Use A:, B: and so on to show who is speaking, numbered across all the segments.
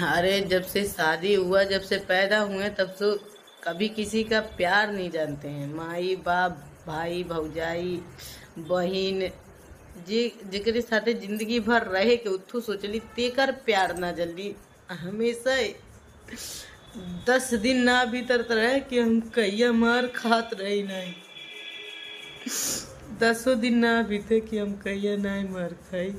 A: अरे जब से शादी हुआ जब से पैदा हुए तब से कभी किसी का प्यार नहीं जानते हैं माई बाप भाई भौजाई बहन जे जकरे साथ जिंदगी भर रहे के उत्थू सोचली तेकर प्यार ना जल्दी हमेशा दस दिन ना भीतर तो रहे कि हम
B: कैया मार खात रही नहीं दसों दिन ना बीते कि हम कैया ना मार खाई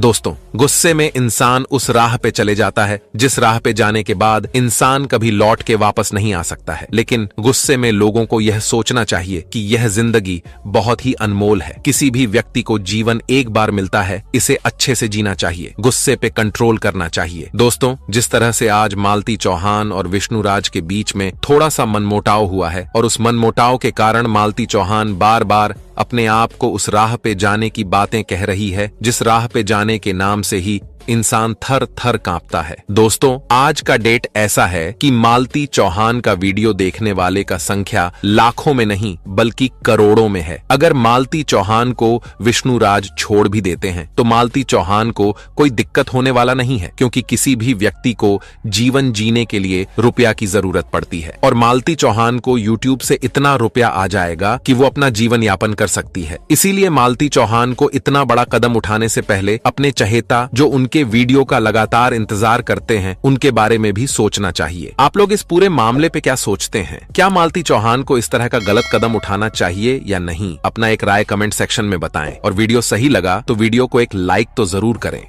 C: दोस्तों गुस्से में इंसान उस राह पे चले जाता है जिस राह पे जाने के बाद इंसान कभी लौट के वापस नहीं आ सकता है लेकिन गुस्से में लोगों को यह सोचना चाहिए कि यह जिंदगी बहुत ही अनमोल है किसी भी व्यक्ति को जीवन एक बार मिलता है इसे अच्छे से जीना चाहिए गुस्से पे कंट्रोल करना चाहिए दोस्तों जिस तरह से आज मालती चौहान और विष्णु राज के बीच में थोड़ा सा मनमोटाव हुआ है और उस मनमोटाव के कारण मालती चौहान बार बार अपने आप को उस राह पे जाने की बातें कह रही है जिस राह पे जाने के नाम से ही इंसान थर थर कांपता है दोस्तों आज का डेट ऐसा है कि मालती चौहान का वीडियो देखने वाले का संख्या लाखों में नहीं बल्कि करोड़ों में है अगर मालती चौहान को विष्णु राज छोड़ भी देते हैं तो मालती चौहान को कोई दिक्कत होने वाला नहीं है क्योंकि किसी भी व्यक्ति को जीवन जीने के लिए रुपया की जरूरत पड़ती है और मालती चौहान को यूट्यूब से इतना रुपया आ जाएगा की वो अपना जीवन यापन कर सकती है इसीलिए मालती चौहान को इतना बड़ा कदम उठाने से पहले अपने चहेता जो उनके वीडियो का लगातार इंतजार करते हैं उनके बारे में भी सोचना चाहिए आप लोग इस पूरे मामले पे क्या सोचते हैं क्या मालती चौहान को इस तरह का गलत कदम उठाना चाहिए या नहीं अपना एक राय कमेंट सेक्शन में बताएं और वीडियो सही लगा तो वीडियो को एक लाइक तो जरूर करें